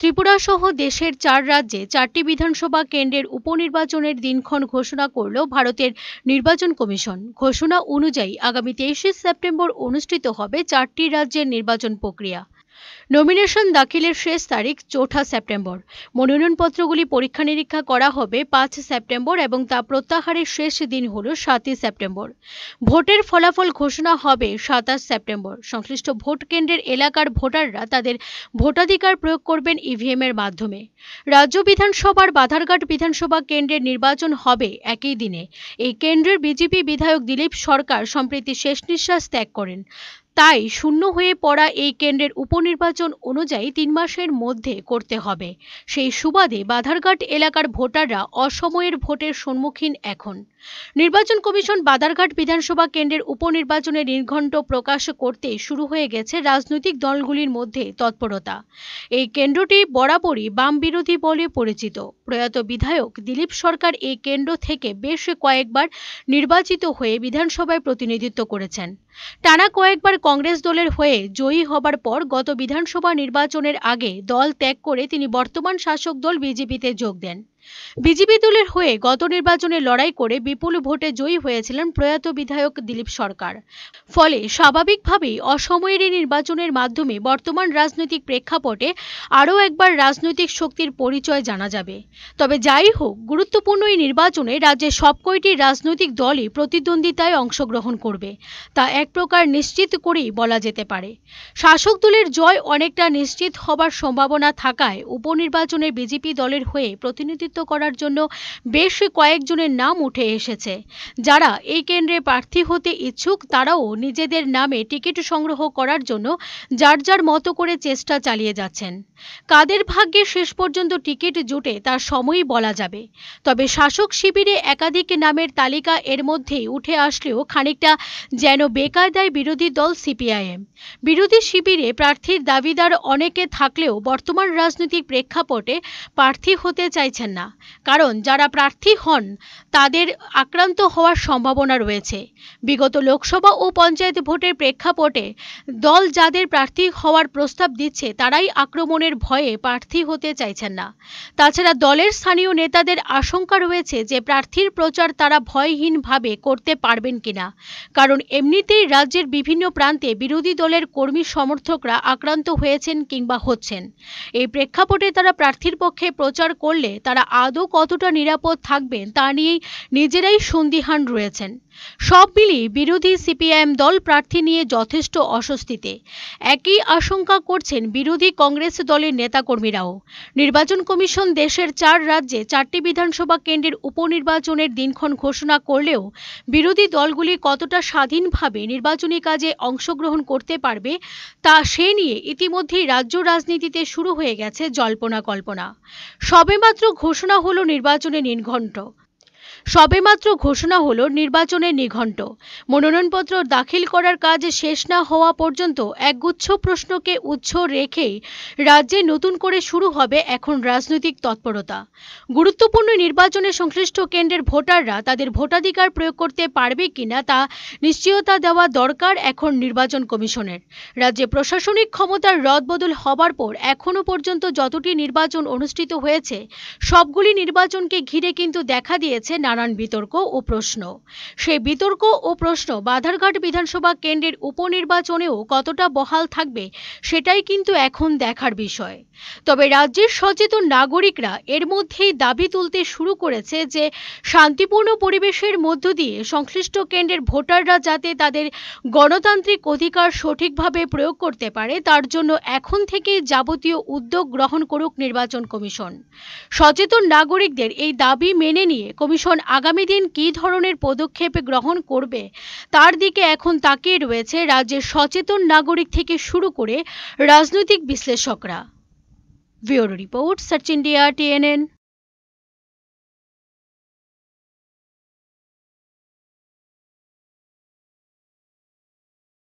ত্রিপুরাসহ দেশের চার রাজ্যে চারটি বিধানসভা কেন্দ্রের উপনির্বাচনের দিনক্ষণ ঘোষণা করল ভারতের নির্বাচন কমিশন ঘোষণা অনুযায়ী আগামী তেইশে সেপ্টেম্বর অনুষ্ঠিত হবে চারটি রাজ্যের নির্বাচন প্রক্রিয়া নমিনেশন দাখিলের শেষ তারিখ চৌঠা সেপ্টেম্বর মনোনয়নপত্রগুলি পরীক্ষা নিরীক্ষা করা হবে পাঁচ সেপ্টেম্বর এবং তা প্রত্যাহারের শেষ দিন হল সাতই সেপ্টেম্বর ভোটের ফলাফল ঘোষণা হবে সাতাশ সেপ্টেম্বর সংশ্লিষ্ট ভোট কেন্দ্রের এলাকার ভোটাররা তাদের ভোটাধিকার প্রয়োগ করবেন ইভিএমের e মাধ্যমে রাজ্য বিধানসভার বাধারঘাট বিধানসভা কেন্দ্রের নির্বাচন হবে একই দিনে এই কেন্দ্রের বিজেপি বিধায়ক দিলীপ সরকার সম্প্রতি শেষ নিঃশ্বাস ত্যাগ করেন তাই শূন্য হয়ে পড়া এই কেন্দ্রের উপনির্বাচন অনুযায়ী তিন মাসের মধ্যে করতে হবে সেই সুবাদে বাধারঘাট এলাকার ভোটাররা অসময়ের ভোটের সম্মুখীন এখন নির্বাচন কমিশন বাধারঘাট বিধানসভা কেন্দ্রের উপনির্বাচনে নির্ঘণ্ট প্রকাশ করতে শুরু হয়ে গেছে রাজনৈতিক দলগুলির মধ্যে তৎপরতা এই কেন্দ্রটি বরাবরই বাম বিরোধী বলে পরিচিত প্রয়াত বিধায়ক দিলীপ সরকার এই কেন্দ্র থেকে বেশ কয়েকবার নির্বাচিত হয়ে বিধানসভায় প্রতিনিধিত্ব করেছেন টানা কয়েকবার কংগ্রেস দলের হয়ে জয়ী হবার পর গত বিধানসভা নির্বাচনের আগে দল ত্যাগ করে তিনি বর্তমান শাসক দল বিজেপিতে যোগ দেন বিজেপি দলের হয়ে গত নির্বাচনে লড়াই করে বিপুল ভোটে জয়ী হয়েছিলেন প্রয়াত বিধায়ক দিলীপ সরকার ফলে স্বাভাবিকভাবেই অসময়ের এই নির্বাচনের মাধ্যমে বর্তমান রাজনৈতিক প্রেক্ষাপটে আরও একবার রাজনৈতিক শক্তির পরিচয় জানা যাবে তবে যাই হোক গুরুত্বপূর্ণ এই নির্বাচনে রাজ্যের সবকয়টি রাজনৈতিক দলই প্রতিদ্বন্দ্বিতায় অংশগ্রহণ করবে তা এক প্রকার নিশ্চিত করেই বলা যেতে পারে শাসক দলের জয় অনেকটা নিশ্চিত হবার সম্ভাবনা থাকায় উপনির্বাচনে বিজেপি দলের হয়ে প্রতিনিধিত্ব প্রতিনিধিত্ব করার জন্য বেশ কয়েকজনের নাম উঠে এসেছে যারা এই কেন্দ্রে প্রার্থী হতে ইচ্ছুক তারাও নিজেদের নামে টিকিট সংগ্রহ করার জন্য যার যার মতো করে চেষ্টা চালিয়ে যাচ্ছেন কাদের ভাগ্যে শেষ পর্যন্ত টিকিট জুটে তার সময়ই বলা যাবে তবে শাসক শিবিরে একাধিক নামের তালিকা এর মধ্যেই উঠে আসলেও খানিকটা যেন বেকায়দায় বিরোধী দল সিপিআইএম বিরোধী শিবিরে প্রার্থীর দাবিদার অনেকে থাকলেও বর্তমান রাজনৈতিক প্রেক্ষাপটে প্রার্থী হতে চাইছেন না না কারণ যারা প্রার্থী হন তাদের আক্রান্ত হওয়ার সম্ভাবনা রয়েছে বিগত লোকসভা ও পঞ্চায়েত ভোটের প্রেক্ষাপটে দল যাদের প্রার্থী হওয়ার প্রস্তাব দিচ্ছে তারাই আক্রমণের ভয়ে প্রার্থী হতে চাইছেন না তাছাড়া দলের স্থানীয় নেতাদের আশঙ্কা রয়েছে যে প্রার্থীর প্রচার তারা ভয়হীনভাবে করতে পারবেন কিনা কারণ এমনিতেই রাজ্যের বিভিন্ন প্রান্তে বিরোধী দলের কর্মী সমর্থকরা আক্রান্ত হয়েছেন কিংবা হচ্ছেন এই প্রেক্ষাপটে তারা প্রার্থীর পক্ষে প্রচার করলে তারা আদৌ কতটা নিরাপদ থাকবেন তা নিয়ে নিজেরাই সন্দিহান রয়েছেন সব মিলিয়ে বিরোধী সিপিআইএম দল প্রার্থী নিয়ে যথেষ্ট অস্বস্তিতে একই আশঙ্কা করছেন বিরোধী কংগ্রেস দলের নেতাকর্মীরাও নির্বাচন কমিশন দেশের চার রাজ্যে চারটি বিধানসভা কেন্দ্রের উপনির্বাচনের দিনক্ষণ ঘোষণা করলেও বিরোধী দলগুলি কতটা স্বাধীনভাবে নির্বাচনী কাজে অংশগ্রহণ করতে পারবে তা সে নিয়ে ইতিমধ্যেই রাজ্য রাজনীতিতে শুরু হয়ে গেছে জল্পনা কল্পনা সবেমাত্র ঘোষণা হল নির্বাচনে নির্ঘণ্ট সবেমাত্র ঘোষণা হলো নির্বাচনের নিঘণ্ট মনোনয়নপত্র দাখিল করার কাজ শেষ না হওয়া পর্যন্ত একগুচ্ছ প্রশ্নকে উচ্ছ রেখে রাজ্যে নতুন করে শুরু হবে এখন রাজনৈতিক তৎপরতা গুরুত্বপূর্ণ নির্বাচনে সংশ্লিষ্ট কেন্দ্রের ভোটাররা তাদের ভোটাধিকার প্রয়োগ করতে পারবে কিনা তা নিশ্চয়তা দেওয়া দরকার এখন নির্বাচন কমিশনের রাজ্যে প্রশাসনিক ক্ষমতার রদবদল হবার পর এখনও পর্যন্ত যতটি নির্বাচন অনুষ্ঠিত হয়েছে সবগুলি নির্বাচনকে ঘিরে কিন্তু দেখা দিয়েছে নানা নানান বিতর্ক ও প্রশ্ন সে বিতর্ক ও প্রশ্ন বাধারঘাট বিধানসভা কেন্দ্রের উপনির্বাচনেও কতটা বহাল থাকবে সেটাই কিন্তু এখন দেখার বিষয় তবে রাজ্যের সচেতন নাগরিকরা এর মধ্যেই দাবি তুলতে শুরু করেছে যে শান্তিপূর্ণ পরিবেশের মধ্য দিয়ে সংশ্লিষ্ট কেন্দ্রের ভোটাররা যাতে তাদের গণতান্ত্রিক অধিকার সঠিকভাবে প্রয়োগ করতে পারে তার জন্য এখন থেকে যাবতীয় উদ্যোগ গ্রহণ করুক নির্বাচন কমিশন সচেতন নাগরিকদের এই দাবি মেনে নিয়ে কমিশন আগামী দিন কী ধরনের পদক্ষেপ গ্রহণ করবে তার দিকে এখন তাকিয়ে রয়েছে রাজ্যের সচেতন নাগরিক থেকে শুরু করে রাজনৈতিক বিশ্লেষকরা bureau report search India TNN